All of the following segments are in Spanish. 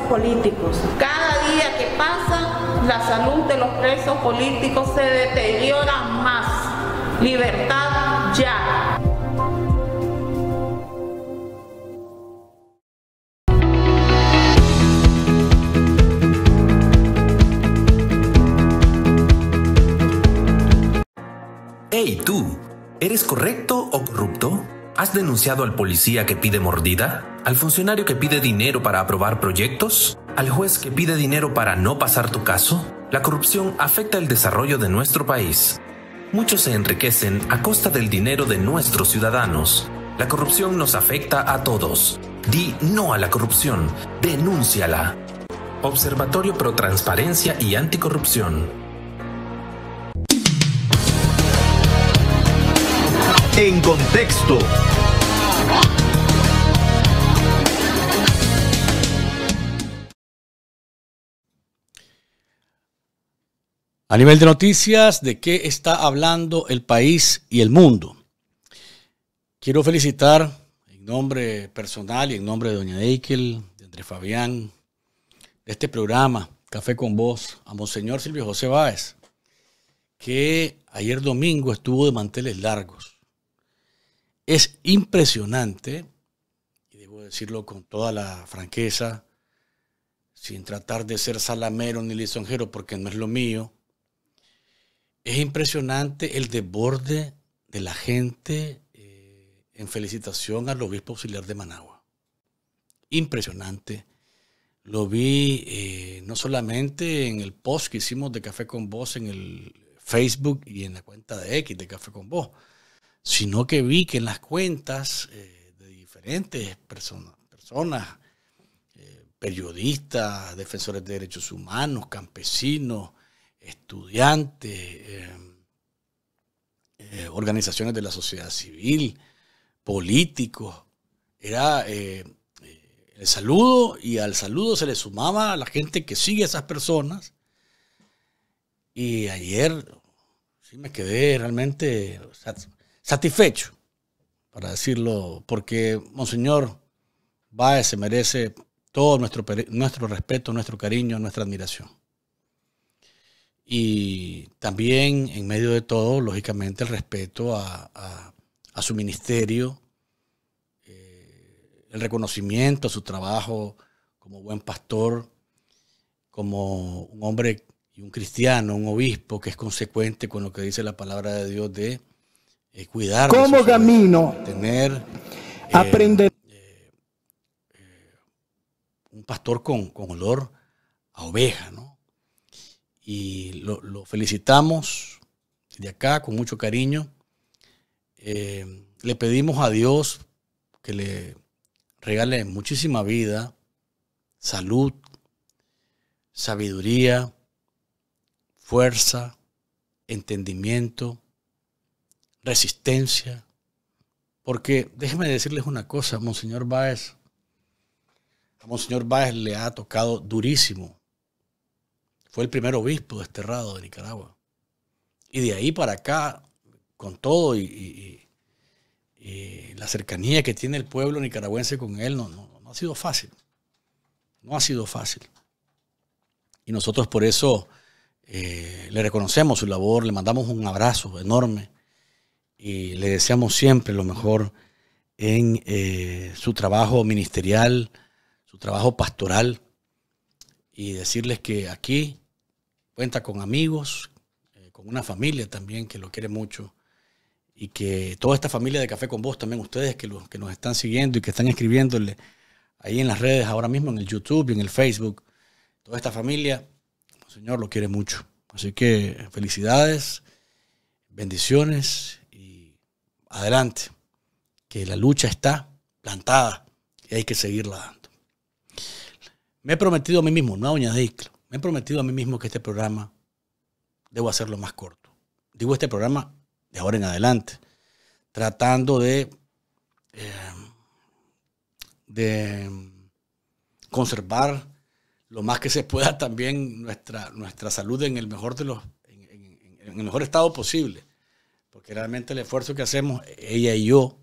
políticos. Cada día que pasa, la salud de los presos políticos se deteriora más. Libertad ya. Hey tú, ¿eres correcto o corrupto? ¿Has denunciado al policía que pide mordida? al funcionario que pide dinero para aprobar proyectos, al juez que pide dinero para no pasar tu caso, la corrupción afecta el desarrollo de nuestro país. Muchos se enriquecen a costa del dinero de nuestros ciudadanos. La corrupción nos afecta a todos. Di no a la corrupción, denúnciala. Observatorio Pro Transparencia y Anticorrupción. En contexto. A nivel de noticias, ¿de qué está hablando el país y el mundo? Quiero felicitar en nombre personal y en nombre de Doña Eikel, de Andrés Fabián, de este programa Café con Voz, a Monseñor Silvio José Báez, que ayer domingo estuvo de manteles largos. Es impresionante, y debo decirlo con toda la franqueza, sin tratar de ser salamero ni lisonjero, porque no es lo mío, es impresionante el desborde de la gente eh, en felicitación al obispo auxiliar de Managua. Impresionante. Lo vi eh, no solamente en el post que hicimos de Café con Vos en el Facebook y en la cuenta de X de Café con Vos, sino que vi que en las cuentas eh, de diferentes personas periodistas, defensores de derechos humanos, campesinos, estudiantes, eh, eh, organizaciones de la sociedad civil, políticos. Era eh, el saludo y al saludo se le sumaba a la gente que sigue a esas personas. Y ayer sí me quedé realmente satisfecho, para decirlo, porque Monseñor Baez se merece todo nuestro, nuestro respeto, nuestro cariño, nuestra admiración y también en medio de todo, lógicamente, el respeto a, su ministerio, eh, el reconocimiento a su trabajo como buen pastor, como un hombre y un cristiano, un obispo que es consecuente con lo que dice la palabra de Dios de eh, cuidar. Como camino. Tener. Eh, aprender. un pastor con olor a oveja, ¿no? y lo, felicitamos de acá con mucho cariño. Eh, le pedimos a Dios que le regale muchísima vida, salud, sabiduría, fuerza, entendimiento, resistencia. Porque déjeme decirles una cosa, Monseñor Báez, a Monseñor Báez le ha tocado durísimo fue el primer obispo desterrado de Nicaragua. Y de ahí para acá, con todo y, la cercanía que tiene el pueblo nicaragüense con él, no, ha sido fácil. No ha sido fácil. Y nosotros por eso eh, le reconocemos su labor, le mandamos un abrazo enorme y le deseamos siempre lo mejor en eh, su trabajo ministerial, su trabajo pastoral y decirles que aquí cuenta con amigos, eh, con una familia también que lo quiere mucho y que toda esta familia de Café con Vos, también ustedes que, que nos están siguiendo y que están escribiéndole ahí en las redes ahora mismo, en el YouTube y en el Facebook, toda esta familia, el Señor lo quiere mucho. Así que felicidades, bendiciones y adelante, que la lucha está plantada y hay que seguirla dando. Me he prometido a mí mismo, no a de Isla. Me he prometido a mí mismo que este programa debo hacerlo más corto. Digo este programa de ahora en adelante, tratando de, eh, conservar lo más que se pueda también nuestra, nuestra salud en el, mejor de los, en, el mejor estado posible. Porque realmente el esfuerzo que hacemos, ella y yo,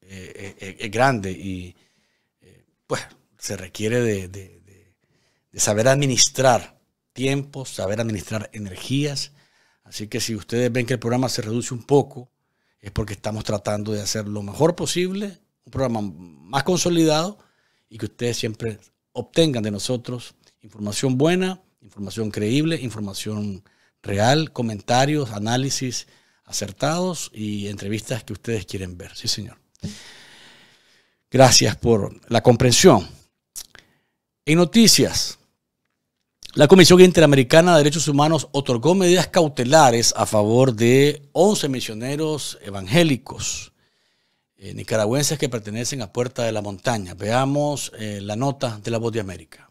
eh, eh, es grande y pues se requiere de de saber administrar tiempo, saber administrar energías. Así que si ustedes ven que el programa se reduce un poco, es porque estamos tratando de hacer lo mejor posible, un programa más consolidado y que ustedes siempre obtengan de nosotros información buena, información creíble, información real, comentarios, análisis acertados y entrevistas que ustedes quieren ver. Sí, señor. Gracias por la comprensión. En noticias, la Comisión Interamericana de Derechos Humanos otorgó medidas cautelares a favor de 11 misioneros evangélicos eh, nicaragüenses que pertenecen a Puerta de la Montaña. Veamos eh, la nota de la Voz de América.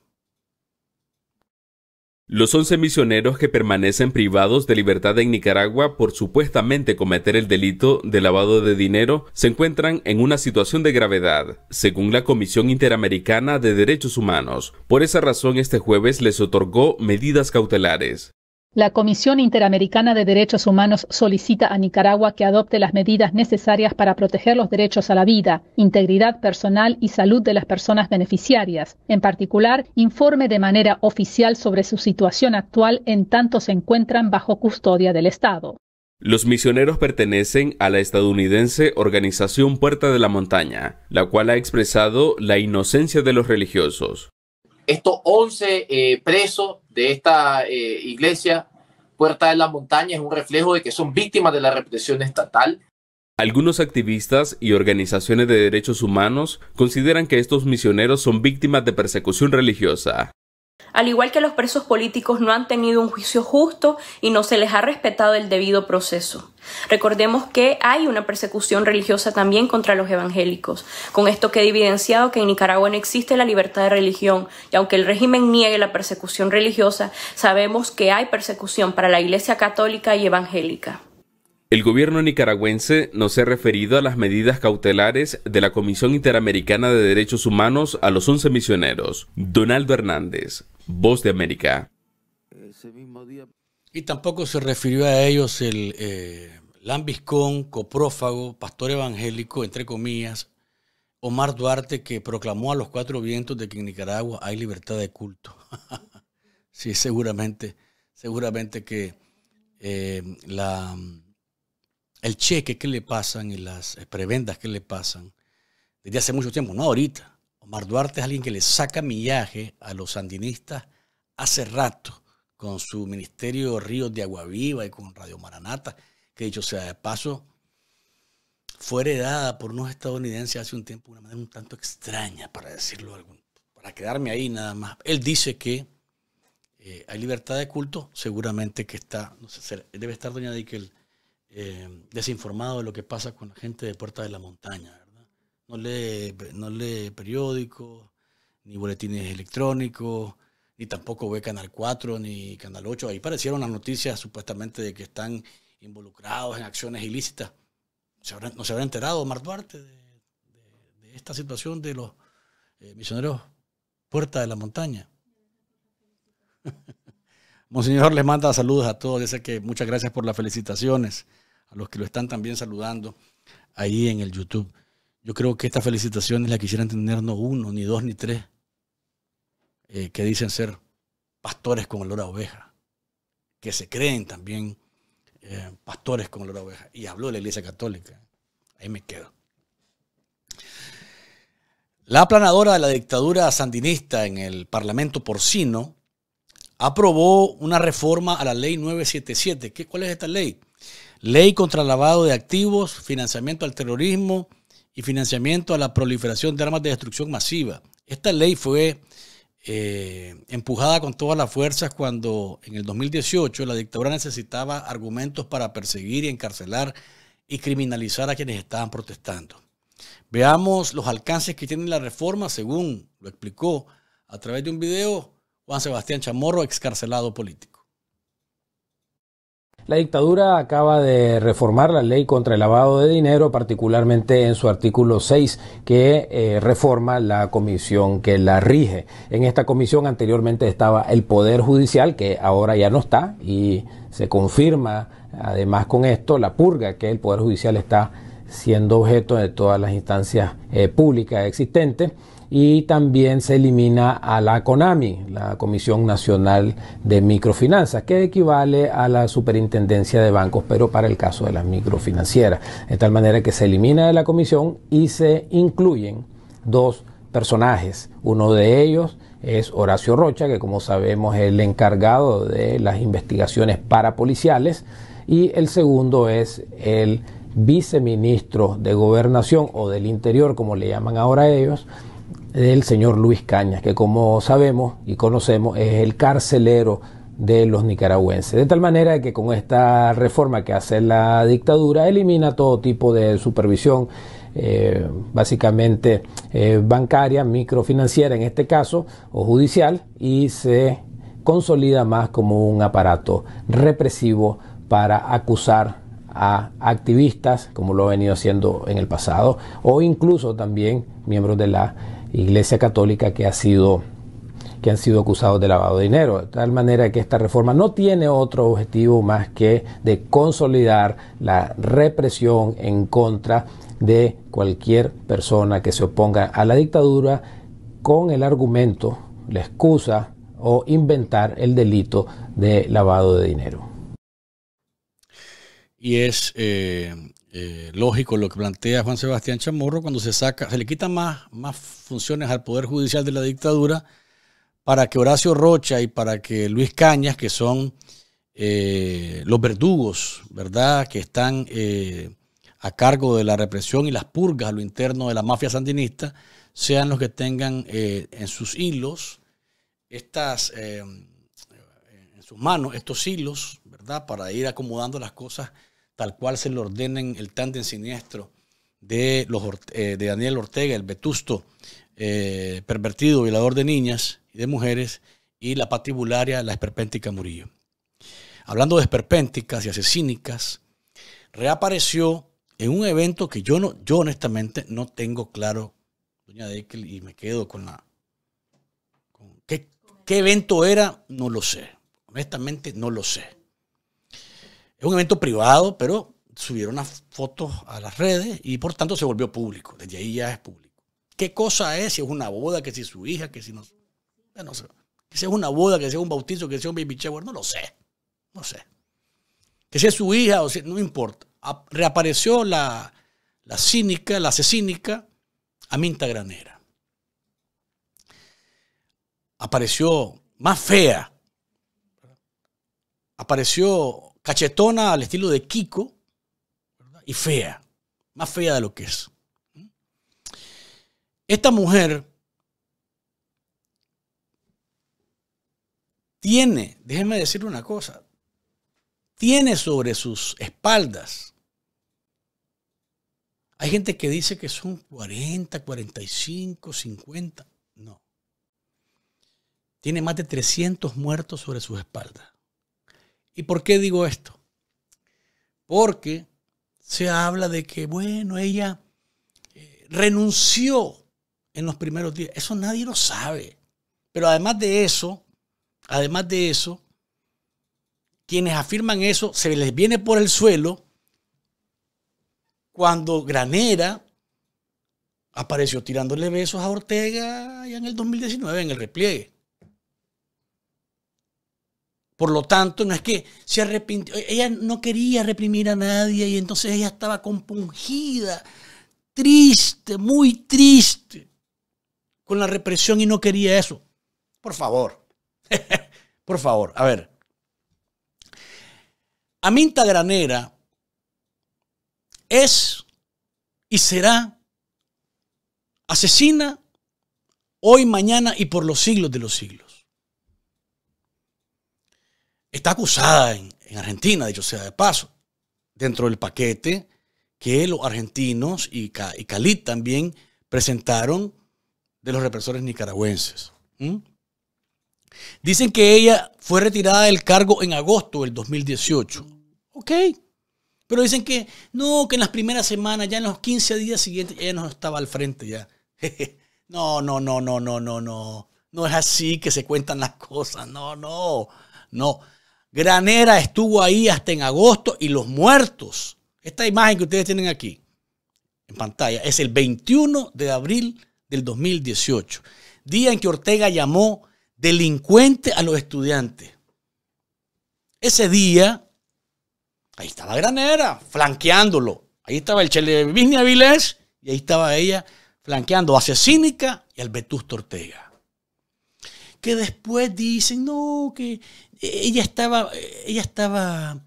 Los 11 misioneros que permanecen privados de libertad en Nicaragua por supuestamente cometer el delito de lavado de dinero se encuentran en una situación de gravedad, según la Comisión Interamericana de Derechos Humanos. Por esa razón, este jueves les otorgó medidas cautelares. La Comisión Interamericana de Derechos Humanos solicita a Nicaragua que adopte las medidas necesarias para proteger los derechos a la vida, integridad personal y salud de las personas beneficiarias. En particular, informe de manera oficial sobre su situación actual en tanto se encuentran bajo custodia del Estado. Los misioneros pertenecen a la estadounidense organización Puerta de la Montaña, la cual ha expresado la inocencia de los religiosos. Estos 11 eh, presos de esta eh, iglesia, Puerta de la Montaña, es un reflejo de que son víctimas de la represión estatal. Algunos activistas y organizaciones de derechos humanos consideran que estos misioneros son víctimas de persecución religiosa. Al igual que los presos políticos no han tenido un juicio justo y no se les ha respetado el debido proceso. Recordemos que hay una persecución religiosa también contra los evangélicos. Con esto queda evidenciado que en Nicaragua no existe la libertad de religión y aunque el régimen niegue la persecución religiosa, sabemos que hay persecución para la Iglesia católica y evangélica. El gobierno nicaragüense no se ha referido a las medidas cautelares de la Comisión Interamericana de Derechos Humanos a los 11 misioneros. Donaldo Hernández, Voz de América. Y tampoco se refirió a ellos el eh, lambiscón, coprófago, pastor evangélico, entre comillas, Omar Duarte, que proclamó a los cuatro vientos de que en Nicaragua hay libertad de culto. sí, seguramente, seguramente que eh, la el cheque que le pasan y las eh, prebendas que le pasan desde hace mucho tiempo, no ahorita. Omar Duarte es alguien que le saca millaje a los sandinistas hace rato con su ministerio Ríos de Agua Viva y con Radio Maranata, que dicho sea de paso, fue heredada por unos estadounidenses hace un tiempo de una manera un tanto extraña, para decirlo algún, para quedarme ahí nada más. Él dice que eh, hay libertad de culto, seguramente que está, no sé, debe estar doña Dickel eh, desinformado de lo que pasa con la gente de Puerta de la Montaña. ¿verdad? No, lee, no lee periódicos, ni boletines electrónicos, ni tampoco ve Canal 4 ni Canal 8. Ahí parecieron las noticias supuestamente de que están involucrados en acciones ilícitas. ¿No se habrá enterado Martuarte Duarte de, esta situación de los eh, misioneros Puerta de la Montaña? Monseñor les manda saludos a todos. Dice que muchas gracias por las felicitaciones a los que lo están también saludando ahí en el YouTube. Yo creo que estas felicitaciones las quisieran tener no uno, ni dos, ni tres, eh, que dicen ser pastores con olor a oveja, que se creen también eh, pastores con olor a oveja. Y habló de la Iglesia Católica. Ahí me quedo. La aplanadora de la dictadura sandinista en el Parlamento porcino aprobó una reforma a la ley 977. ¿Qué, ¿Cuál es esta ley? ley contra el lavado de activos, financiamiento al terrorismo y financiamiento a la proliferación de armas de destrucción masiva. Esta ley fue eh, empujada con todas las fuerzas cuando en el 2018 la dictadura necesitaba argumentos para perseguir y encarcelar y criminalizar a quienes estaban protestando. Veamos los alcances que tiene la reforma, según lo explicó a través de un video Juan Sebastián Chamorro, excarcelado político. La dictadura acaba de reformar la ley contra el lavado de dinero, particularmente en su artículo 6, que eh, reforma la comisión que la rige. En esta comisión anteriormente estaba el Poder Judicial, que ahora ya no está, y se confirma además con esto la purga que el Poder Judicial está siendo objeto de todas las instancias eh, públicas existentes y también se elimina a la CONAMI, la Comisión Nacional de Microfinanzas, que equivale a la Superintendencia de Bancos, pero para el caso de las microfinancieras. De tal manera que se elimina de la comisión y se incluyen dos personajes. Uno de ellos es Horacio Rocha, que como sabemos es el encargado de las investigaciones parapoliciales, y el segundo es el viceministro de Gobernación o del Interior, como le llaman ahora ellos, del señor Luis Cañas, que como sabemos y conocemos es el carcelero de los nicaragüenses. De tal manera que con esta reforma que hace la dictadura elimina todo tipo de supervisión, eh, básicamente eh, bancaria, microfinanciera en este caso, o judicial, y se consolida más como un aparato represivo para acusar a activistas, como lo ha venido haciendo en el pasado, o incluso también miembros de la Iglesia Católica que, ha sido, que han sido acusados de lavado de dinero. De tal manera que esta reforma no tiene otro objetivo más que de consolidar la represión en contra de cualquier persona que se oponga a la dictadura con el argumento, la excusa o inventar el delito de lavado de dinero. Y es eh, eh, lógico lo que plantea Juan Sebastián Chamorro cuando se saca, se le quitan más, más funciones al Poder Judicial de la dictadura para que Horacio Rocha y para que Luis Cañas, que son eh, los verdugos, ¿verdad?, que están eh, a cargo de la represión y las purgas a lo interno de la mafia sandinista, sean los que tengan en sus hilos estas, en sus manos estos hilos, ¿verdad?, para ir acomodando las cosas tal cual se lo ordenen el tándem siniestro de, los, eh, de Daniel Ortega, el vetusto eh, pervertido violador de niñas y de mujeres, y la patibularia, la esperpéntica Murillo. Hablando de esperpénticas y asesínicas, reapareció en un evento que yo, no, yo honestamente no tengo claro, doña Dekel, y me quedo con la... ¿qué, ¿Qué evento era? No lo sé. Honestamente no lo sé. Es un evento privado, pero subieron las fotos a las redes y por tanto se volvió público. Desde ahí ya es público. ¿Qué cosa es? Si es una boda, que si es su hija, que si no. No Que si es una boda, que sea un bautizo, que sea un baby shower, no lo sé. No sé. Que sea es su hija o no importa. Reapareció la, la cínica, la asesínica, Aminta Granera. Apareció más fea. Apareció cachetona al estilo de Kiko y fea, más fea de lo que es. Esta mujer tiene, déjenme decir una cosa, tiene sobre sus espaldas. Hay gente que dice que son 40, 45, 50. No. Tiene más de 300 muertos sobre sus espaldas. ¿Y por qué digo esto? Porque se habla de que, bueno, ella eh, renunció en los primeros días. Eso nadie lo sabe. Pero además de eso, además de eso, quienes afirman eso se les viene por el suelo cuando Granera apareció tirándole besos a Ortega ya en el 2019 en el repliegue. Por lo tanto, no es que se arrepintió. Ella no quería reprimir a nadie y entonces ella estaba compungida, triste, muy triste con la represión y no quería eso. Por favor. Por favor, a ver. Aminta Granera es y será asesina hoy, mañana y por los siglos de los siglos está acusada en, Argentina, dicho sea de paso, dentro del paquete que los argentinos y, y Cali también presentaron de los represores nicaragüenses. Dicen que ella fue retirada del cargo en agosto del 2018. Ok. Pero dicen que no, que en las primeras semanas, ya en los 15 días siguientes, ella no estaba al frente ya. no, no, no, no, no, no, no. No es así que se cuentan las cosas. No, no, no. Granera estuvo ahí hasta en agosto y los muertos. Esta imagen que ustedes tienen aquí en pantalla es el 21 de abril del 2018, día en que Ortega llamó delincuente a los estudiantes. Ese día, ahí estaba Granera flanqueándolo. Ahí estaba el Chele Vignia y ahí estaba ella flanqueando a Cínica y al Vetusto Ortega. Que después dicen, no, que ella estaba, ella estaba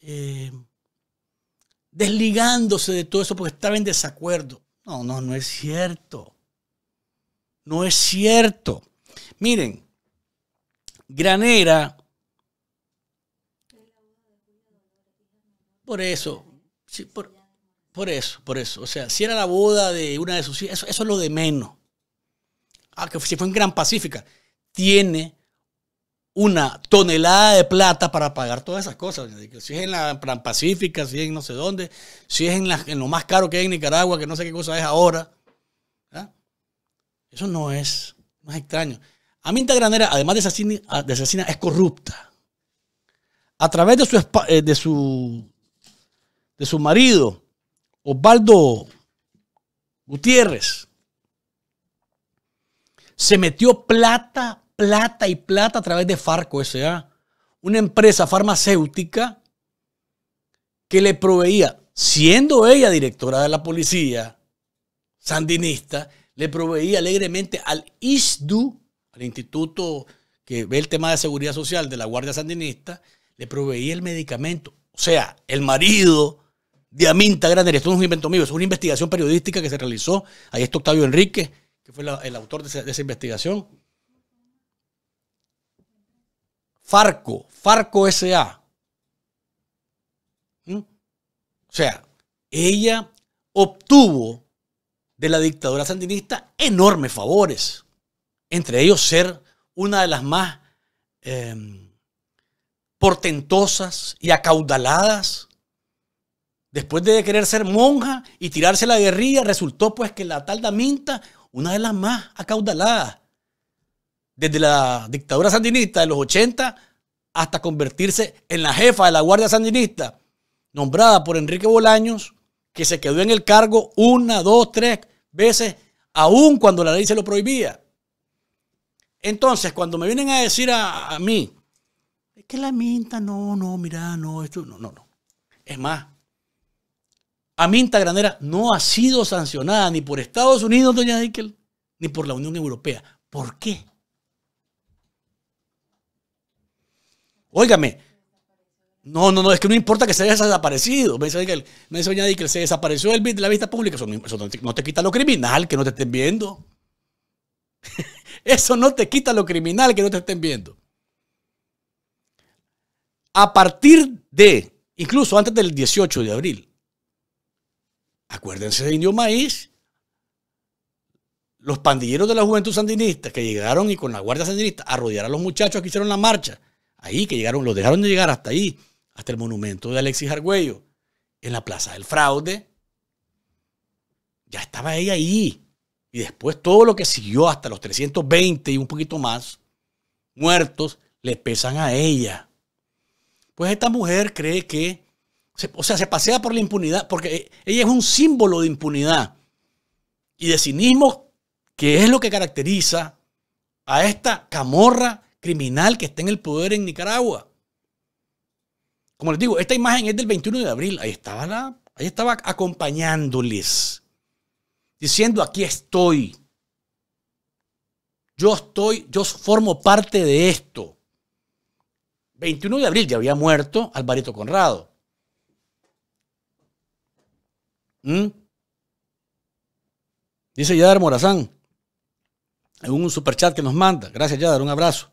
eh, desligándose de todo eso porque estaba en desacuerdo. No, no, no es cierto. No es cierto. Miren, Granera, por eso, por, por, eso, por eso. O sea, si era la boda de una de sus hijas, eso, eso es lo de menos. Ah, que si fue en Gran Pacífica, tiene una tonelada de plata para pagar todas esas cosas. Si es en la Pacífica, si es en no sé dónde, si es en, en, lo más caro que hay en Nicaragua, que no sé qué cosa es ahora. ¿ah? Eso no es, no es extraño. Aminta Granera, además de asesina, ah, de asesina, es corrupta. A través de su, eh, de su, de su marido, Osvaldo Gutiérrez, se metió plata plata y plata a través de Farco S.A., una empresa farmacéutica que le proveía, siendo ella directora de la policía sandinista, le proveía alegremente al ISDU, al instituto que ve el tema de seguridad social de la Guardia Sandinista, le proveía el medicamento. O sea, el marido de Aminta Graner, esto es un invento mío, es una investigación periodística que se realizó. Ahí está Octavio Enrique, que fue el autor de esa investigación. Farco, Farco SA. ¿Mm? O sea, ella obtuvo de la dictadura sandinista enormes favores, entre ellos ser una de las más em, portentosas y acaudaladas. Después de querer ser monja y tirarse la guerrilla, resultó pues que la tal Daminta, una de las más acaudaladas, desde la dictadura sandinista de los 80 hasta convertirse en la jefa de la Guardia Sandinista, nombrada por Enrique Bolaños, que se quedó en el cargo una, dos, tres veces, aún cuando la ley se lo prohibía. Entonces, cuando me vienen a decir a, mí, es que la minta, no, no, mira, no, esto, no, no, no. Es más, a Minta Granera no ha sido sancionada ni por Estados Unidos, doña Dickel, ni por la Unión Europea. ¿Por qué? Óigame, no, no, no, es que no importa que se haya desaparecido. Me dice, me dice que se desapareció de la vista pública. Eso, no, te, no, te, quita lo criminal que no te estén viendo. eso no te quita lo criminal que no te estén viendo. A partir de, incluso antes del 18 de abril, acuérdense de Indio Maíz, los pandilleros de la juventud sandinista que llegaron y con la Guardia Sandinista a rodear a los muchachos que hicieron la marcha ahí que llegaron, lo dejaron de llegar hasta ahí, hasta el monumento de Alexis Argüello, en la Plaza del Fraude. Ya estaba ella ahí. Y después todo lo que siguió hasta los 320 y un poquito más, muertos, le pesan a ella. Pues esta mujer cree que, o sea, se pasea por la impunidad, porque ella es un símbolo de impunidad y de cinismo, que es lo que caracteriza a esta camorra criminal que está en el poder en Nicaragua. Como les digo, esta imagen es del 21 de abril. Ahí estaba, la, ahí estaba acompañándoles, diciendo, aquí estoy. Yo estoy, yo formo parte de esto. 21 de abril ya había muerto Alvarito Conrado. ¿Mm? Dice Yadar Morazán, en un superchat que nos manda. Gracias, Yadar, un abrazo.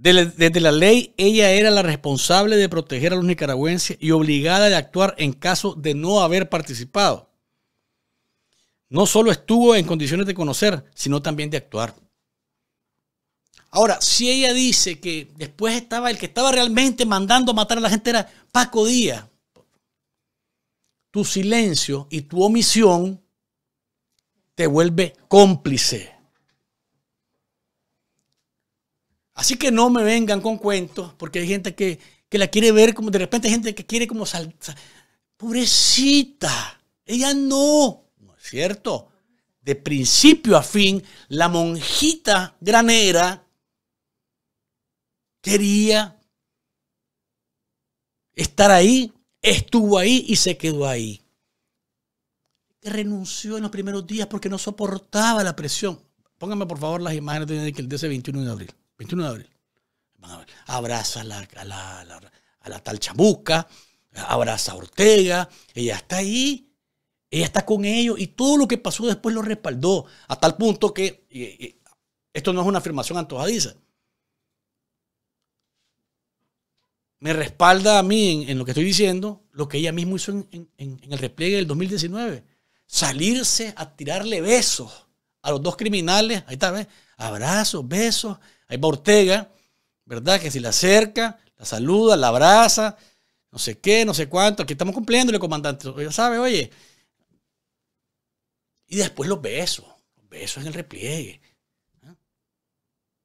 Desde la ley, ella era la responsable de proteger a los nicaragüenses y obligada de actuar en caso de no haber participado. No solo estuvo en condiciones de conocer, sino también de actuar. Ahora, si ella dice que después estaba el que estaba realmente mandando a matar a la gente era Paco Díaz, tu silencio y tu omisión te vuelve cómplice. Así que no me vengan con cuentos, porque hay gente que, la quiere ver como, de repente hay gente que quiere como salta pobrecita, ella no, ¿no es cierto? De principio a fin, la monjita granera quería estar ahí, estuvo ahí y se quedó ahí. Renunció en los primeros días porque no soportaba la presión. Pónganme por favor las imágenes de ese 21 de abril. 21 de abril. Abraza a la, tal chamuca, abraza a Ortega, ella está ahí, ella está con ellos y todo lo que pasó después lo respaldó, a tal punto que esto no es una afirmación antojadiza. Me respalda a mí en, lo que estoy diciendo lo que ella misma hizo en, en el repliegue del 2019. Salirse a tirarle besos a los dos criminales, ahí está, ¿ves? Abrazos, besos. Ahí va Ortega, ¿verdad? Que si la acerca, la saluda, la abraza, no sé qué, no sé cuánto. Aquí estamos cumpliendo, comandante. Ya sabe, oye. Y después los besos, los besos en el repliegue. ¿ah?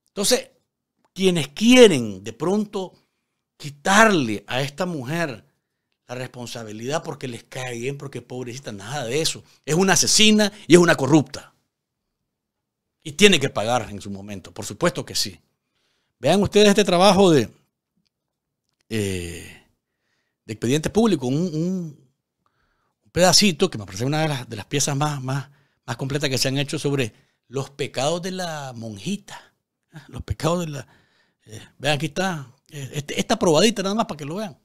Entonces, quienes quieren de pronto quitarle a esta mujer la responsabilidad porque les cae bien, porque pobrecita, nada de eso. Es una asesina y es una corrupta. Y tiene que pagar en su momento, por supuesto que sí. Vean ustedes este trabajo de, eh, de expediente público, un, pedacito que me parece una de las, piezas más, más, más completas que se han hecho sobre los pecados de la monjita. Ah, los pecados de la... Eh, vean, aquí está. Eh, este, esta probadita nada más para que lo vean.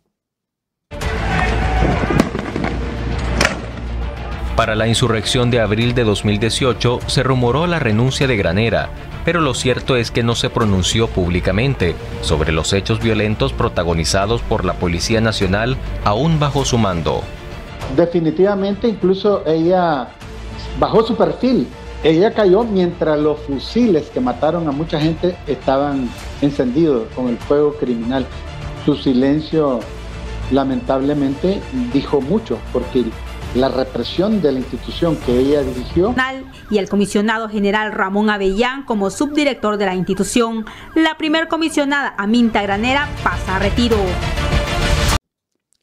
Para la insurrección de abril de 2018 se rumoró la renuncia de Granera, pero lo cierto es que no se pronunció públicamente sobre los hechos violentos protagonizados por la Policía Nacional aún bajo su mando. Definitivamente incluso ella bajó su perfil, ella cayó mientras los fusiles que mataron a mucha gente estaban encendidos con el fuego criminal. Su silencio lamentablemente dijo mucho porque la represión de la institución que ella dirigió. Y el comisionado general Ramón Avellán como subdirector de la institución. La primer comisionada Aminta Granera pasa a retiro.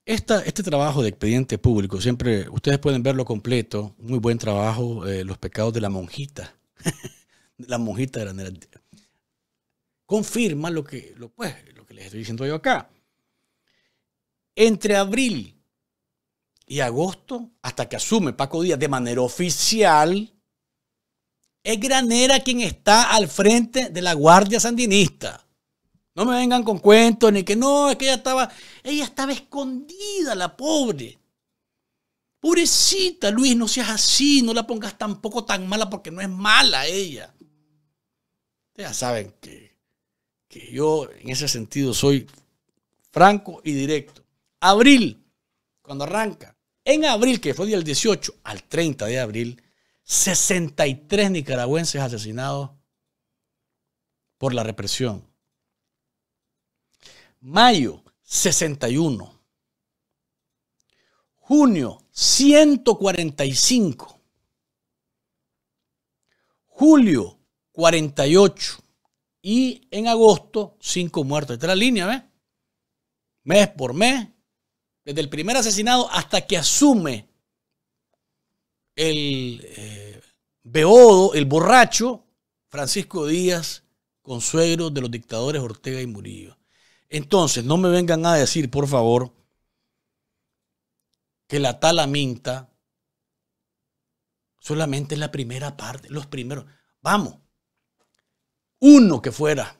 este trabajo de expediente público, siempre ustedes pueden verlo completo, muy buen trabajo, eh, los pecados de la monjita, la monjita granera. Confirma lo que, lo, pues, lo que les estoy diciendo yo acá. Entre abril y agosto, hasta que asume Paco Díaz de manera oficial, es Granera quien está al frente de la Guardia Sandinista. No me vengan con cuentos ni que no, es que ella estaba, ella estaba escondida, la pobre. Purecita, Luis, no seas así, no la pongas tampoco tan mala porque no es mala ella. Ya saben que, que yo en ese sentido soy franco y directo. Abril, cuando arranca, en abril, que fue del 18 al 30 de abril, 63 nicaragüenses asesinados por la represión. Mayo, 61. Junio, 145. Julio, 48. Y en agosto, 5 muertos. Esta es la línea, ¿ves? Mes por mes, desde el primer asesinado hasta que asume el eh, beodo, el borracho, Francisco Díaz, consuegro de los dictadores Ortega y Murillo. Entonces, no me vengan a decir, por favor, que la talaminta solamente es la primera parte, los primeros. Vamos, uno que fuera.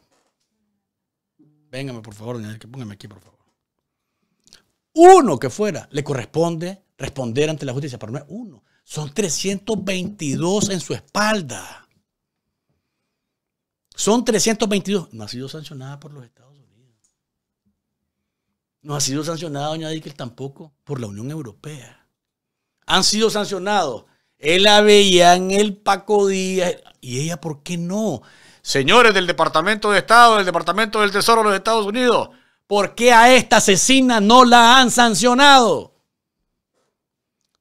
Véngame, por favor, que póngame aquí, por favor uno que fuera, le corresponde responder ante la justicia, pero no es uno. Son 322 en su espalda. Son 322. No ha sido sancionada por los Estados Unidos. No ha sido sancionada doña Dickel tampoco por la Unión Europea. Han sido sancionados el Avellán, el Paco Díaz. ¿Y ella por qué no? Señores del Departamento de Estado, del Departamento del Tesoro de los Estados Unidos, ¿Por qué a esta asesina no la han sancionado?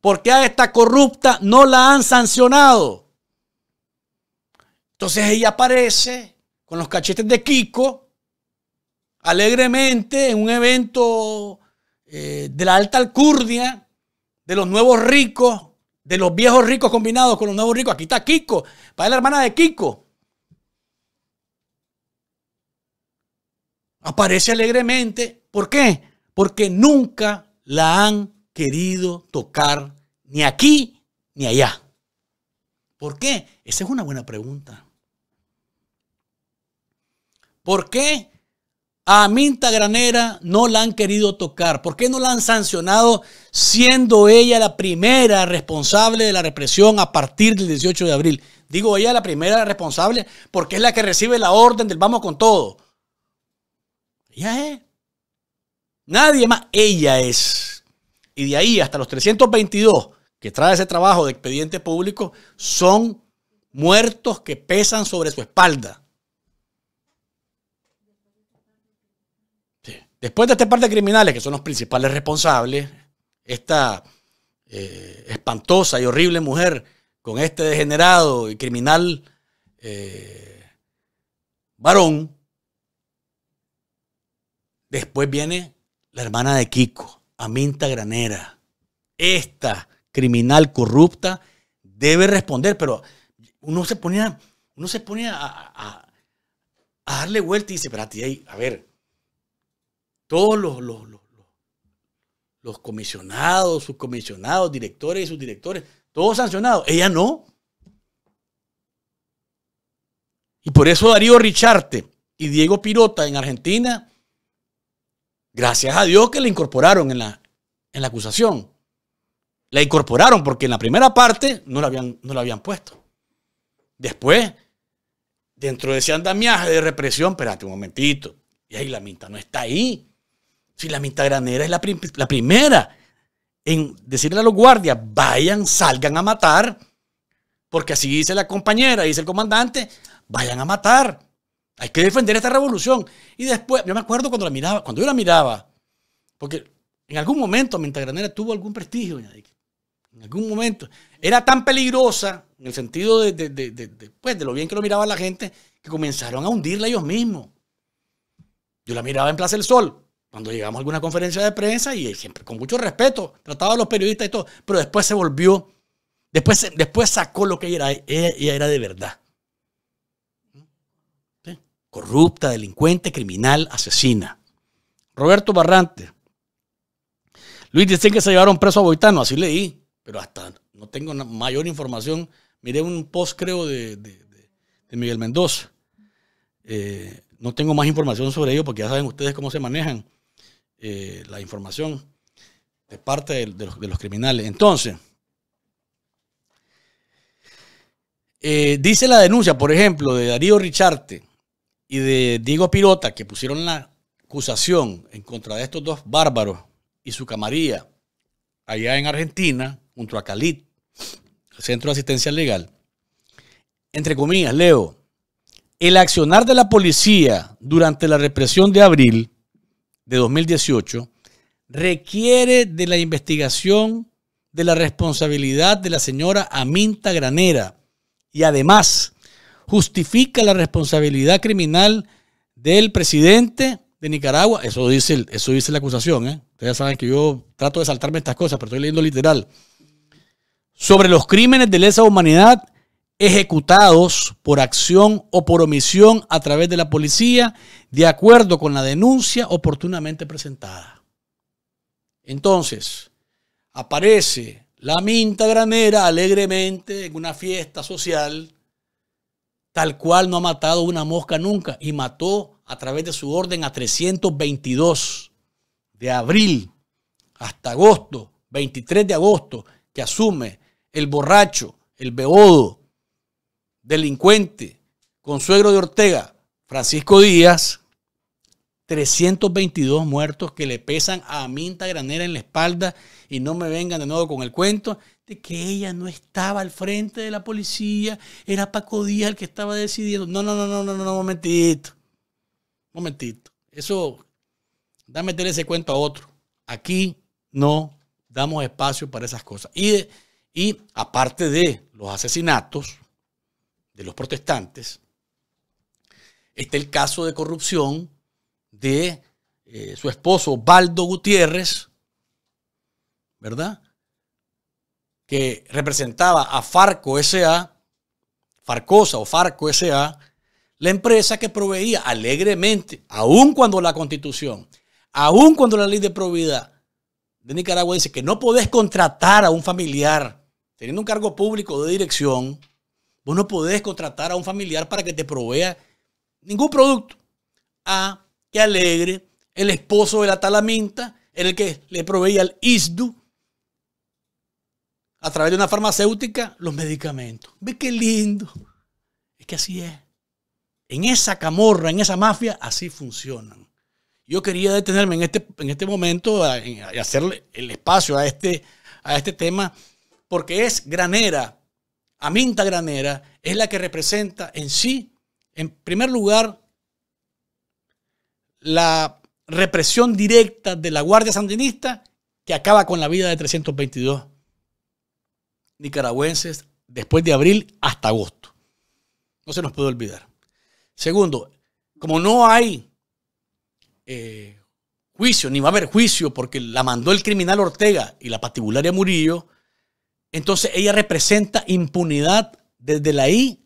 ¿Por qué a esta corrupta no la han sancionado? Entonces ella aparece con los cachetes de Kiko, alegremente en un evento eh, de la alta alcurdia de los nuevos ricos, de los viejos ricos combinados con los nuevos ricos. Aquí está Kiko, para la hermana de Kiko. Aparece alegremente. ¿Por qué? Porque nunca la han querido tocar ni aquí ni allá. ¿Por qué? Esa es una buena pregunta. ¿Por qué a Minta Granera no la han querido tocar? ¿Por qué no la han sancionado siendo ella la primera responsable de la represión a partir del 18 de abril? Digo ella la primera responsable porque es la que recibe la orden del vamos con todo. Ya es. Nadie más, ella es. Y de ahí hasta los 322 que trae ese trabajo de expediente público son muertos que pesan sobre su espalda. Después de este parte de criminales, que son los principales responsables, esta eh, espantosa y horrible mujer con este degenerado y criminal eh, varón, Después viene la hermana de Kiko, Aminta Granera. Esta criminal corrupta debe responder, pero uno se ponía, uno se ponía a, darle vuelta y dice, espérate, a ver, todos los, los, los comisionados, subcomisionados, directores y subdirectores, todos sancionados, ella no. Y por eso Darío Richarte y Diego Pirota en Argentina Gracias a Dios que la incorporaron en la, en la acusación. La incorporaron porque en la primera parte no la habían, no habían puesto. Después, dentro de ese andamiaje de represión, espérate un momentito. Y ahí la minta no está ahí. Si la minta granera es la, la primera en decirle a los guardias, vayan, salgan a matar, porque así dice la compañera, dice el comandante, vayan a matar. Hay que defender esta revolución. Y después, yo me acuerdo cuando la miraba, cuando yo la miraba, porque en algún momento Mentagranera tuvo algún prestigio, En algún momento. Era tan peligrosa, en el sentido de, de, pues, de, lo bien que lo miraba la gente, que comenzaron a hundirla ellos mismos. Yo la miraba en Plaza del Sol, cuando llegamos a alguna conferencia de prensa, y siempre con mucho respeto, trataba a los periodistas y todo, pero después se volvió, después, después sacó lo que era, ella era de verdad corrupta, delincuente, criminal, asesina. Roberto Barrante. Luis, dicen que se llevaron preso a Boitano, así leí, pero hasta no tengo mayor información. Miré un post, creo, de, Miguel Mendoza. Eh, no tengo más información sobre ello porque ya saben ustedes cómo se manejan eh, la información de parte de, los, criminales. Entonces, eh, dice la denuncia, por ejemplo, de Darío Richarte, y de Diego Pirota, que pusieron la acusación en contra de estos dos bárbaros y su camarilla allá en Argentina, junto a Calit, el Centro de Asistencia Legal, entre comillas, leo, el accionar de la policía durante la represión de abril de 2018 requiere de la investigación de la responsabilidad de la señora Aminta Granera y además justifica la responsabilidad criminal del presidente de Nicaragua. Eso dice, eso dice la acusación. ¿eh? Ustedes saben que yo trato de saltarme estas cosas, pero estoy leyendo literal. Sobre los crímenes de lesa humanidad ejecutados por acción o por omisión a través de la policía, de acuerdo con la denuncia oportunamente presentada. Entonces, aparece la minta granera alegremente en una fiesta social tal cual no ha matado una mosca nunca y mató a través de su orden a 322 de abril hasta agosto, 23 de agosto, que asume el borracho, el beodo, delincuente, consuegro de Ortega, Francisco Díaz, 322 muertos que le pesan a Minta Granera en la espalda y no me vengan de nuevo con el cuento de que ella no estaba al frente de la policía, era Paco Díaz el que estaba decidiendo. No, no, no, no, no, no, momentito. Momentito. Eso, da meter ese cuento a otro. Aquí no damos espacio para esas cosas. Y, y aparte de los asesinatos de los protestantes, está el caso de corrupción de eh, su esposo Baldo Gutiérrez, ¿verdad? Que representaba a Farco S.A., Farcosa o Farco S.A., la empresa que proveía alegremente, aun cuando la constitución, aun cuando la ley de probidad de Nicaragua dice que no podés contratar a un familiar teniendo un cargo público de dirección, vos no podés contratar a un familiar para que te provea ningún producto. A ah, que alegre el esposo de la talaminta, el que le proveía el ISDU, a través de una farmacéutica los medicamentos. Ve qué lindo. Es que así es. En esa camorra, en esa mafia, así funcionan. Yo quería detenerme en este, en este momento y hacerle el espacio a este, a este tema, porque es granera, Aminta Granera, es la que representa en sí, en primer lugar, la represión directa de la Guardia Sandinista que acaba con la vida de 322 nicaragüenses después de abril hasta agosto. No se nos puede olvidar. Segundo, como no hay eh, juicio, ni va a haber juicio porque la mandó el criminal Ortega y la patibularia Murillo, entonces ella representa impunidad desde la I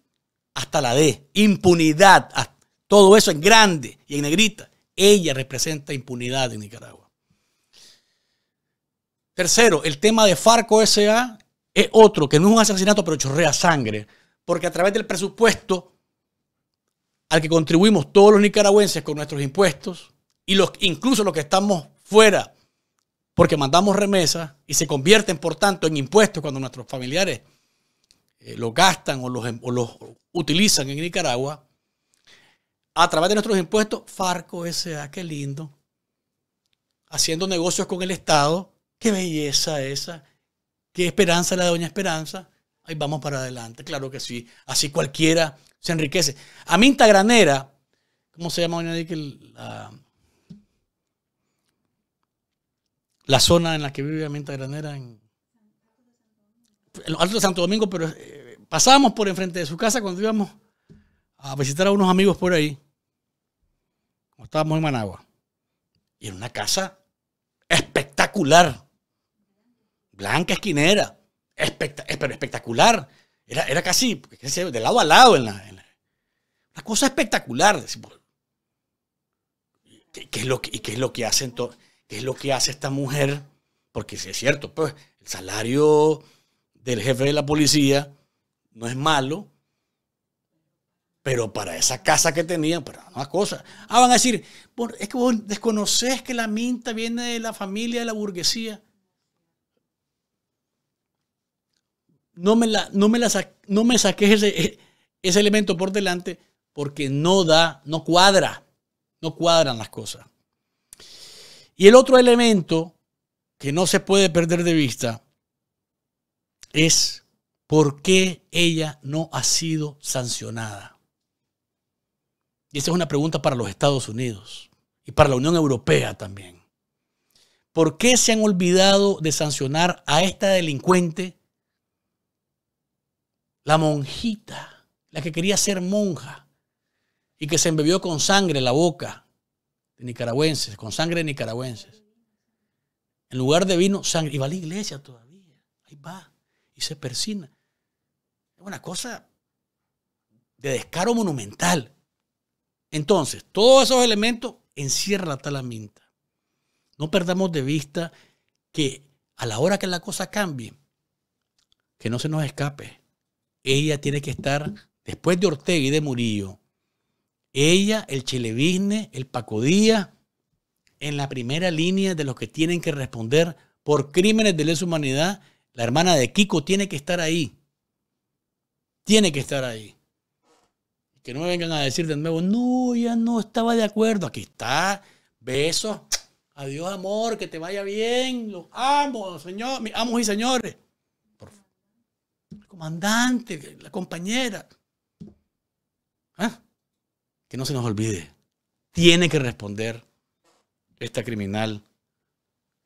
hasta la D. Impunidad. Todo eso en grande y en negrita. Ella representa impunidad en Nicaragua. Tercero, el tema de Farco SA otro, que no es un asesinato, pero chorrea sangre, porque a través del presupuesto al que contribuimos todos los nicaragüenses con nuestros impuestos, y los, incluso los que estamos fuera, porque mandamos remesas y se convierten, por tanto, en impuestos cuando nuestros familiares eh, los gastan o los, em, o los utilizan en Nicaragua, a través de nuestros impuestos, Farco S.A., qué lindo, haciendo negocios con el Estado, qué belleza esa. Qué Esperanza, la de Doña Esperanza, ahí vamos para adelante, claro que sí, así cualquiera se enriquece. A Minta Granera, ¿cómo se llama Doña la, la, zona en la que vive Aminta Granera? En, en los Altos de Santo Domingo, pero eh, pasábamos por enfrente de su casa cuando íbamos a visitar a unos amigos por ahí. Estábamos en Managua. Y en una casa espectacular. Blanca esquinera. Eh, pero espectacular. Era, era casi de lado a lado. la, Una cosa espectacular. ¿Qué, qué es lo y qué es lo que hace ¿Qué es lo que hace esta mujer? Porque si es cierto, pues el salario del jefe de la policía no es malo, pero para esa casa que tenía, para una cosa. Ah, van a decir, es que vos desconoces que la minta viene de la familia de la burguesía. no me, la, no me, no me ese, ese elemento por delante porque no da, no cuadra, no cuadran las cosas. Y el otro elemento que no se puede perder de vista es por qué ella no ha sido sancionada. Y esa es una pregunta para los Estados Unidos y para la Unión Europea también. ¿Por qué se han olvidado de sancionar a esta delincuente la monjita, la que quería ser monja y que se embebió con sangre la boca de nicaragüenses, con sangre de nicaragüenses. En lugar de vino, sangre. Y va a la iglesia todavía. Ahí va. Y se persina. Es una cosa de descaro monumental. Entonces, todos esos elementos encierra la talaminta. No perdamos de vista que a la hora que la cosa cambie, que no se nos escape ella tiene que estar, después de Ortega y de Murillo, ella, el Chilevisne el Pacodía, en la primera línea de los que tienen que responder por crímenes de lesa humanidad, la hermana de Kiko tiene que estar ahí. Tiene que estar ahí. Que no me vengan a decir de nuevo, no, ya no estaba de acuerdo. Aquí está. Besos. Adiós, amor. Que te vaya bien. Los amo, señor, amo y señores comandante, la compañera. ¿Ah? Que no se nos olvide. Tiene que responder esta criminal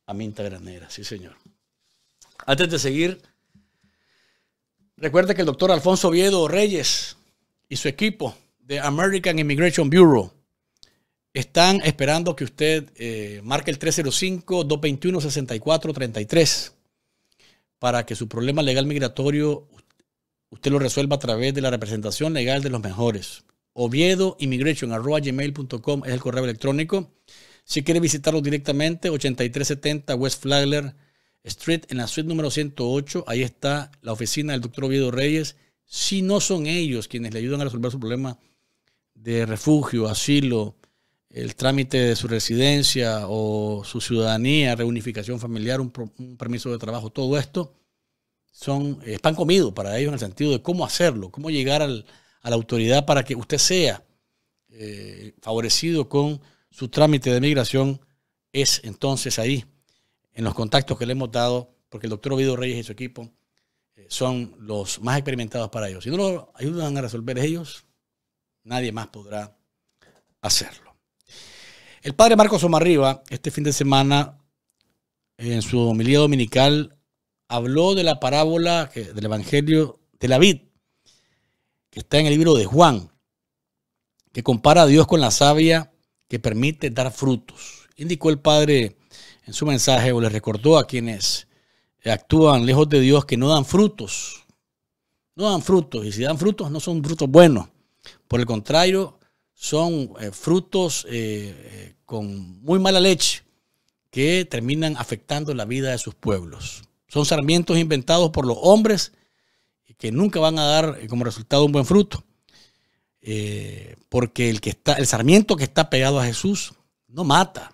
a Minta Granera, sí señor. Antes de seguir, recuerde que el doctor Alfonso Oviedo Reyes y su equipo de American Immigration Bureau están esperando que usted eh, marque el 305-221-6433 para que su problema legal migratorio Usted lo resuelva a través de la representación legal de los mejores. Oviedo Immigration gmail.com es el correo electrónico. Si quiere visitarlo directamente, 8370 West Flagler Street, en la suite número 108. Ahí está la oficina del doctor Oviedo Reyes. Si no son ellos quienes le ayudan a resolver su problema de refugio, asilo, el trámite de su residencia o su ciudadanía, reunificación familiar, un permiso de trabajo, todo esto, son, es comido para ellos en el sentido de cómo hacerlo, cómo llegar al, a la autoridad para que usted sea eh, favorecido con su trámite de migración, es entonces ahí, en los contactos que le hemos dado, porque el doctor Ovidio Reyes y su equipo eh, son los más experimentados para ellos. Si no lo ayudan a resolver ellos, nadie más podrá hacerlo. El padre Marcos Omarriba, este fin de semana, en su homilía dominical, habló de la parábola del Evangelio de la vid, que está en el libro de Juan, que compara a Dios con la savia que permite dar frutos. Indicó el Padre en su mensaje o le recordó a quienes actúan lejos de Dios que no dan frutos. No dan frutos. Y si dan frutos, no son frutos buenos. Por el contrario, son eh, frutos eh, eh, con muy mala leche que terminan afectando la vida de sus pueblos. Son sarmientos inventados por los hombres que nunca van a dar eh, como resultado un buen fruto. Eh, porque el, que está, el sarmiento que está pegado a Jesús no mata,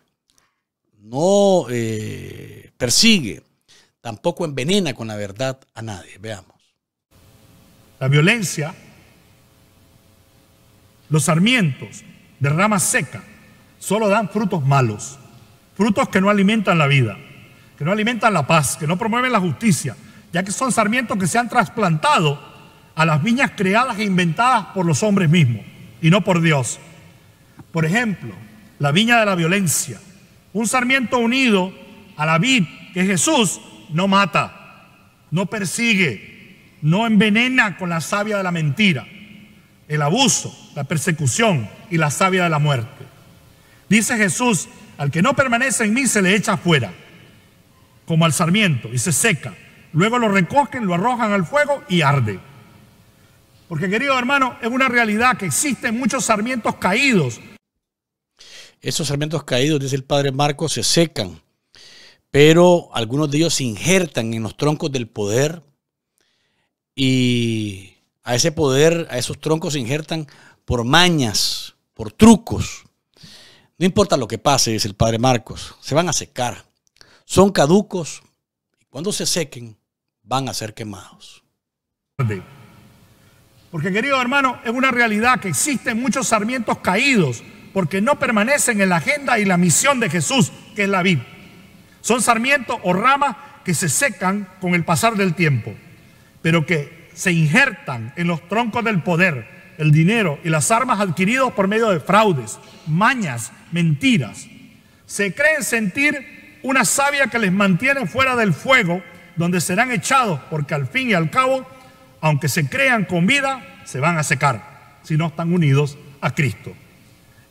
no eh, persigue, tampoco envenena con la verdad a nadie. Veamos. La violencia, los sarmientos de rama seca, solo dan frutos malos, frutos que no alimentan la vida que no alimentan la paz, que no promueven la justicia, ya que son sarmientos que se han trasplantado a las viñas creadas e inventadas por los hombres mismos y no por Dios. Por ejemplo, la viña de la violencia. Un sarmiento unido a la vid, que Jesús, no mata, no persigue, no envenena con la savia de la mentira, el abuso, la persecución y la savia de la muerte. Dice Jesús, al que no permanece en mí se le echa fuera como al sarmiento, y se seca. Luego lo recogen, lo arrojan al fuego y arde. Porque querido hermano, es una realidad que existen muchos sarmientos caídos. Esos sarmientos caídos, dice el padre Marcos, se secan, pero algunos de ellos se injertan en los troncos del poder y a ese poder, a esos troncos se injertan por mañas, por trucos. No importa lo que pase, dice el padre Marcos, se van a secar son caducos y cuando se sequen van a ser quemados. Porque querido hermano, es una realidad que existen muchos sarmientos caídos porque no permanecen en la agenda y la misión de Jesús, que es la vida. Son sarmientos o ramas que se secan con el pasar del tiempo, pero que se injertan en los troncos del poder, el dinero y las armas adquiridos por medio de fraudes, mañas, mentiras. Se creen sentir una savia que les mantiene fuera del fuego, donde serán echados, porque al fin y al cabo, aunque se crean con vida, se van a secar, si no están unidos a Cristo.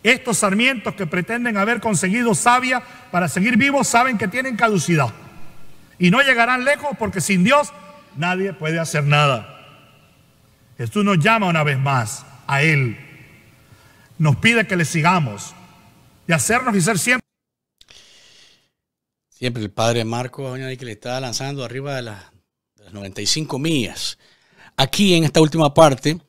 Estos sarmientos que pretenden haber conseguido savia para seguir vivos saben que tienen caducidad y no llegarán lejos porque sin Dios nadie puede hacer nada. Jesús nos llama una vez más a Él. Nos pide que le sigamos, y hacernos y ser siempre. Siempre el padre Marco que le estaba lanzando arriba de las, 95 millas. Aquí en esta última parte,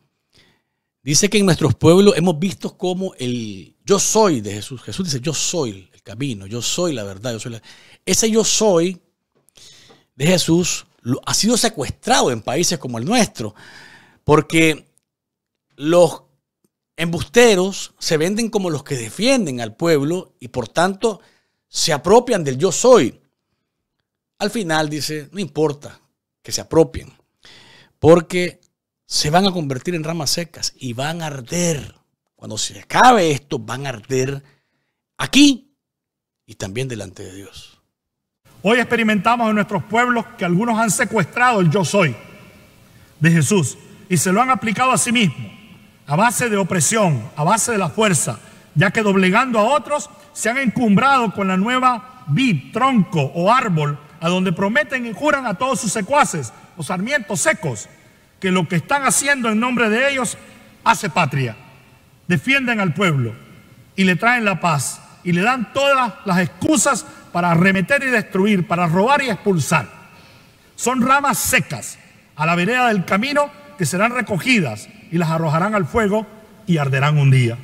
dice que en nuestros pueblos hemos visto cómo el yo soy de Jesús. Jesús dice yo soy el camino, yo soy la verdad, yo soy la... Ese yo soy de Jesús lo, ha sido secuestrado en países como el nuestro, porque los embusteros se venden como los que defienden al pueblo y por tanto se apropian del yo soy. Al final dice, no importa que se apropien, porque se van a convertir en ramas secas y van a arder. Cuando se acabe esto, van a arder aquí y también delante de Dios. Hoy experimentamos en nuestros pueblos que algunos han secuestrado el yo soy de Jesús y se lo han aplicado a sí mismo, a base de opresión, a base de la fuerza, ya que doblegando a otros se han encumbrado con la nueva vid, tronco o árbol, a donde prometen y juran a todos sus secuaces, los sarmientos secos, que lo que están haciendo en nombre de ellos hace patria. Defienden al pueblo y le traen la paz y le dan todas las excusas para arremeter y destruir, para robar y expulsar. Son ramas secas a la vereda del camino que serán recogidas y las arrojarán al fuego y arderán un día.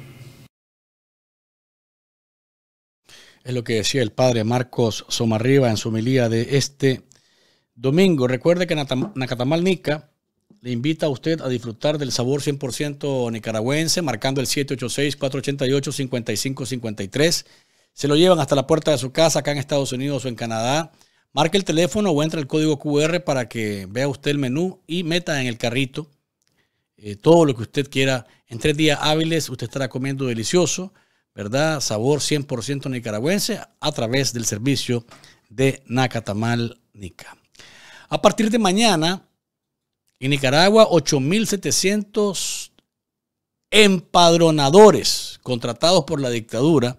Es lo que decía el padre Marcos Somarriba en su homilía de este domingo. Recuerde que Nacatamal Nica le invita a usted a disfrutar del sabor 100% nicaragüense, marcando el 786-488-5553. Se lo llevan hasta la puerta de su casa acá en Estados Unidos o en Canadá. Marque el teléfono o entra el código QR para que vea usted el menú y meta en el carrito eh, todo lo que usted quiera. En tres días hábiles usted estará comiendo delicioso ¿verdad? Sabor 100% nicaragüense a través del servicio de Nacatamal Nica. A partir de mañana, en Nicaragua, 8.700 empadronadores contratados por la dictadura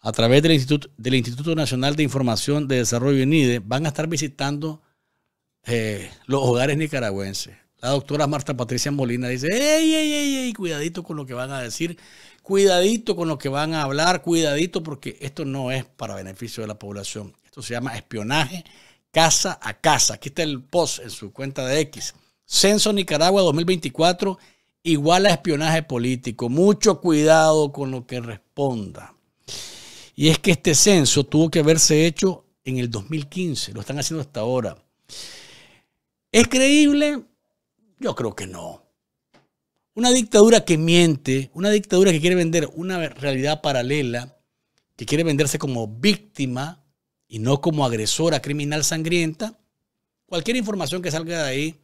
a través del Instituto, Nacional de Información de Desarrollo INIDE van a estar visitando eh, los hogares nicaragüenses. La doctora Marta Patricia Molina dice, ey, ey, ey, cuidadito con lo que van a decir Cuidadito con lo que van a hablar, cuidadito porque esto no es para beneficio de la población. Esto se llama espionaje casa a casa. Aquí está el post en su cuenta de X. Censo Nicaragua 2024 igual a espionaje político. Mucho cuidado con lo que responda. Y es que este censo tuvo que haberse hecho en el 2015. Lo están haciendo hasta ahora. ¿Es creíble? Yo creo que no. Una dictadura que miente, una dictadura que quiere vender una realidad paralela, que quiere venderse como víctima y no como agresora criminal sangrienta, cualquier información que salga de ahí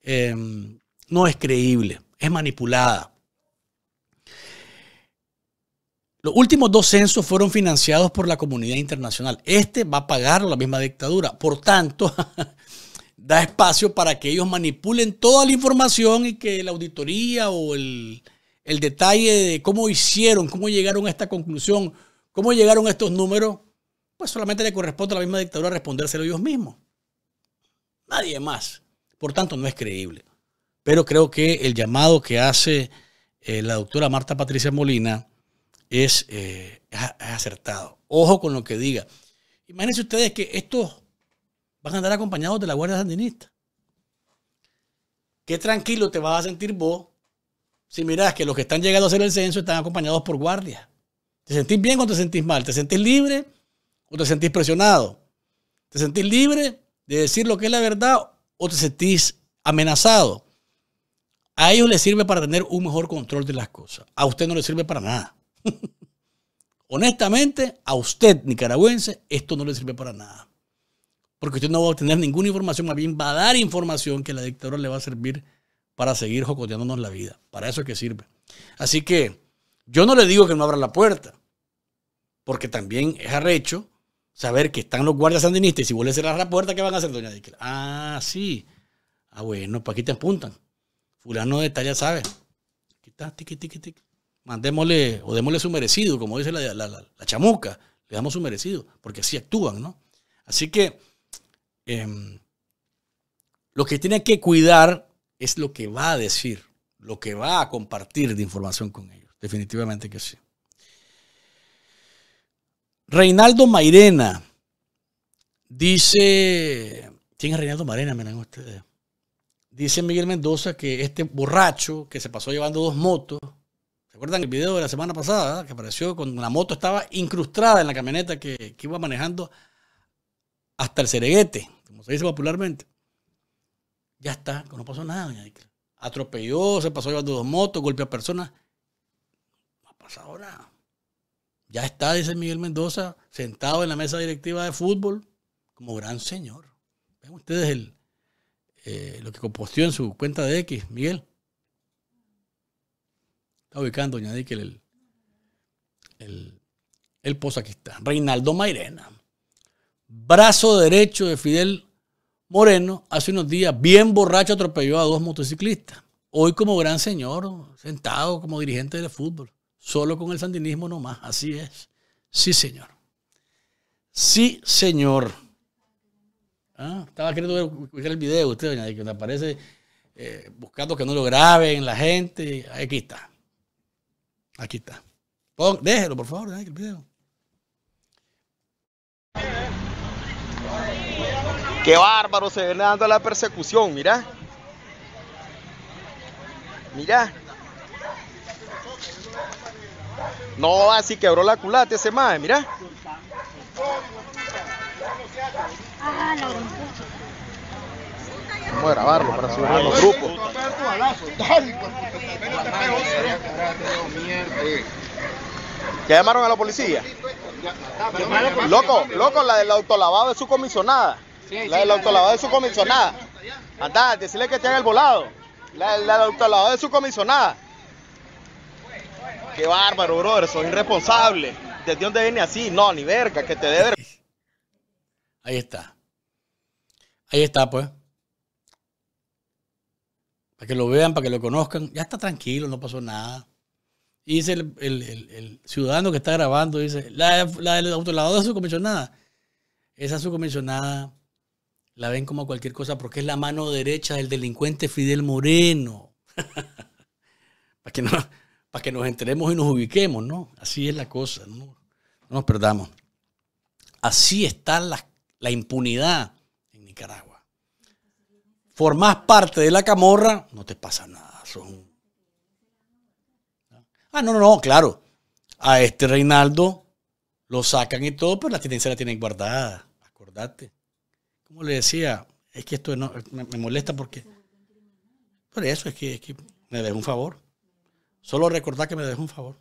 em, no es creíble, es manipulada. Los últimos dos censos fueron financiados por la comunidad internacional. Este va a pagar la misma dictadura. Por tanto, da espacio para que ellos manipulen toda la información y que la auditoría o el, detalle de cómo hicieron, cómo llegaron a esta conclusión, cómo llegaron a estos números, pues solamente le corresponde a la misma dictadura respondérselo ellos mismos. Nadie más. Por tanto, no es creíble. Pero creo que el llamado que hace eh, la doctora Marta Patricia Molina es, eh, es acertado. Ojo con lo que diga. Imagínense ustedes que estos van a andar acompañados de la Guardia Sandinista. Qué tranquilo te vas a sentir vos si mirás que los que están llegando a hacer el censo están acompañados por guardias. ¿Te sentís bien o te sentís mal? ¿Te sentís libre o te sentís presionado? ¿Te sentís libre de decir lo que es la verdad o te sentís amenazado? A ellos les sirve para tener un mejor control de las cosas. A usted no le sirve para nada. Honestamente, a usted, nicaragüense, esto no le sirve para nada porque usted no va a obtener ninguna información, más bien va a dar información que la dictadura le va a servir para seguir jocoteándonos la vida. Para eso es que sirve. Así que yo no le digo que no abra la puerta, porque también es arrecho saber que están los guardias sandinistas y si vuelve a cerrar la puerta, ¿qué van a hacer, doña Ah, sí. Ah, bueno, pues aquí te apuntan. Fulano de talla sabe. Aquí está, tiqui, Mandémosle o démosle su merecido, como dice la, la chamuca. Le damos su merecido, porque así actúan, ¿no? Así que Em, lo que tiene que cuidar es lo que va a decir, lo que va a compartir de información con ellos. Definitivamente que sí. Reinaldo Mairena dice, ¿quién es Reinaldo Mairena? Miren ustedes. Dice Miguel Mendoza que este borracho que se pasó llevando dos motos, ¿se acuerdan el video de la semana pasada que apareció con la moto estaba incrustada en la camioneta que, que iba manejando hasta el cereguete? como se dice popularmente, ya está, no pasó nada, doña Atropelló, se pasó llevando dos motos, golpeó a personas. No ha pasado nada. Ya está, dice Miguel Mendoza, sentado en la mesa directiva de fútbol como gran señor. ven ustedes el, eh, lo que compostió en su cuenta de X, Miguel. Está ubicando, doña Dicla, el, el, el está. Reinaldo Mairena brazo derecho de Fidel Moreno, hace unos días, bien borracho, atropelló a dos motociclistas. Hoy como gran señor, sentado como dirigente del fútbol. Solo con el sandinismo nomás, así es. Sí, señor. Sí, señor. Ah, estaba queriendo ver, el video, usted, doña, que me aparece eh, buscando que no lo graben la gente. Aquí está. Aquí está. déjelo, por favor, el video. Qué bárbaro, se viene dando la persecución, mirá. Mira. No, así quebró la culata ese madre, mira. Vamos a grabarlo para subirlo a los grupos. ¿Ya llamaron a la policía? Loco, loco, la del autolavado es su comisionada la del autolavado de su comisionada. Andá, decirle que te haga el volado. La, del autolavado de su comisionada. Qué bárbaro, brother, Soy irresponsable. ¿De dónde viene así? No, ni verga, que te dé Ahí está. Ahí está, pues. Para que lo vean, para que lo conozcan. Ya está tranquilo, no pasó nada. Y dice el, ciudadano que está grabando, dice, la, del la de su comisionada. Esa su es comisionada la ven como cualquier cosa porque es la mano derecha del delincuente Fidel Moreno. para, que nos, para que nos enteremos y nos ubiquemos, ¿no? Así es la cosa, ¿no? nos perdamos. Así está la, impunidad en Nicaragua. Formás parte de la camorra, no te pasa nada. Son... Ah, no, no, no, claro. A este Reinaldo lo sacan y todo, pero la tenencia la tienen guardada. Acordate como le decía, es que esto me, molesta porque... Por eso es que, me dejó un favor. Solo recordar que me dejó un favor.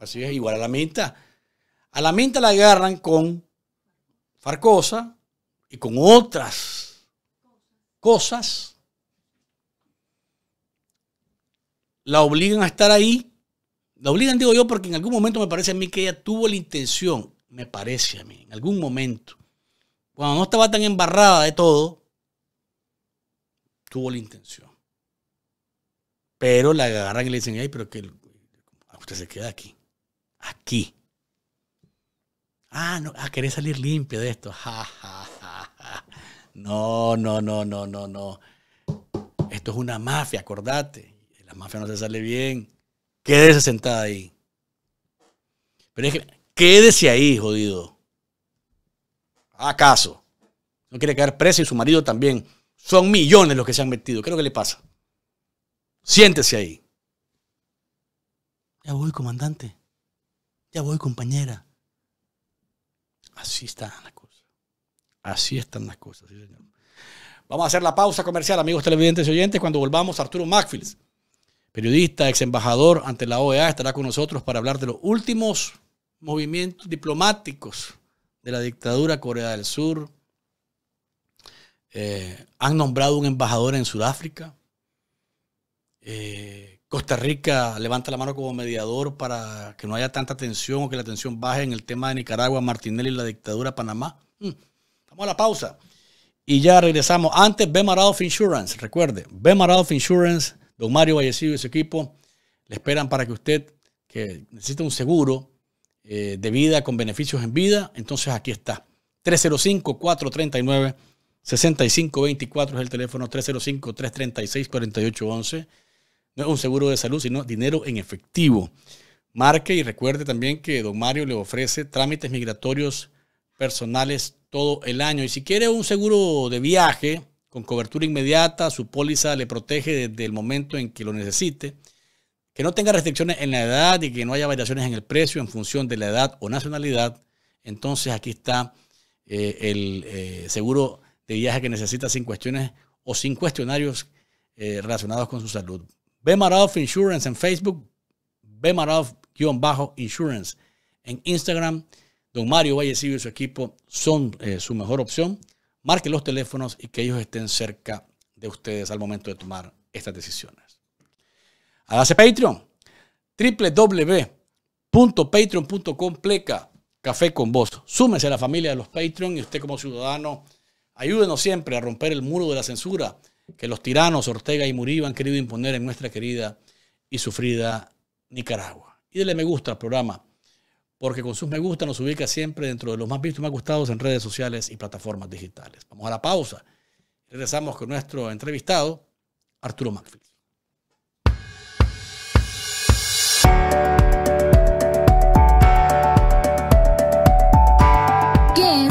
Así es, igual a la menta. A la menta la agarran con farcosa y con otras cosas. La obligan a estar ahí. La obligan, digo yo, porque en algún momento me parece a mí que ella tuvo la intención, me parece a mí, en algún momento, cuando no estaba tan embarrada de todo, tuvo la intención. Pero la agarran y le dicen, ay, pero que ah, usted se queda aquí. Aquí. Ah, no, ah, querés salir limpio de esto. No, no, no, no, no, no. Esto es una mafia, acordate. La mafia no se sale bien. Quédese sentada ahí. Pero es que, quédese ahí, jodido. ¿Acaso? No quiere quedar preso y su marido también. Son millones los que se han metido. ¿Qué es lo que le pasa? Siéntese ahí. Ya voy, comandante. Ya voy, compañera. Así están las cosas. Así están las cosas, Vamos a hacer la pausa comercial, amigos televidentes y oyentes. Cuando volvamos, Arturo Macfields, periodista, ex embajador ante la OEA, estará con nosotros para hablar de los últimos movimientos diplomáticos de la dictadura, Corea del Sur. Eh, han nombrado un embajador en Sudáfrica. Eh, Costa Rica levanta la mano como mediador para que no haya tanta tensión o que la tensión baje en el tema de Nicaragua, Martinelli y la dictadura Panamá. Mm, vamos a la pausa. Y ya regresamos. Antes, B. Insurance. Recuerde, B. Insurance, don Mario Vallecillo y su equipo le esperan para que usted, que necesita un seguro, eh, de vida con beneficios en vida, entonces aquí está. 305-439-6524 es el teléfono 305-336-4811. No es un seguro de salud, sino dinero en efectivo. Marque y recuerde también que Don Mario le ofrece trámites migratorios personales todo el año. Y si quiere un seguro de viaje con cobertura inmediata, su póliza le protege desde el momento en que lo necesite que no tenga restricciones en la edad y que no haya variaciones en el precio en función de la edad o nacionalidad, entonces aquí está eh, el eh, seguro de viaje que necesita sin cuestiones o sin cuestionarios eh, relacionados con su salud. Bemarov Insurance en Facebook, bajo insurance en Instagram. Don Mario Vallecillo y su equipo son su mejor opción. Marque los teléfonos y que ellos estén cerca de ustedes al momento de tomar estas decisiones. Hágase Patreon. www.patreon.com pleca café con vos. Súmese a la familia de los Patreon y usted como ciudadano, ayúdenos siempre a romper el muro de la censura que los tiranos Ortega y Murillo han querido imponer en nuestra querida y sufrida Nicaragua. Y dele me gusta al programa, porque con sus me gusta nos ubica siempre dentro de los más vistos y más gustados en redes sociales y plataformas digitales. Vamos a la pausa. Regresamos con nuestro entrevistado, Arturo Macfield.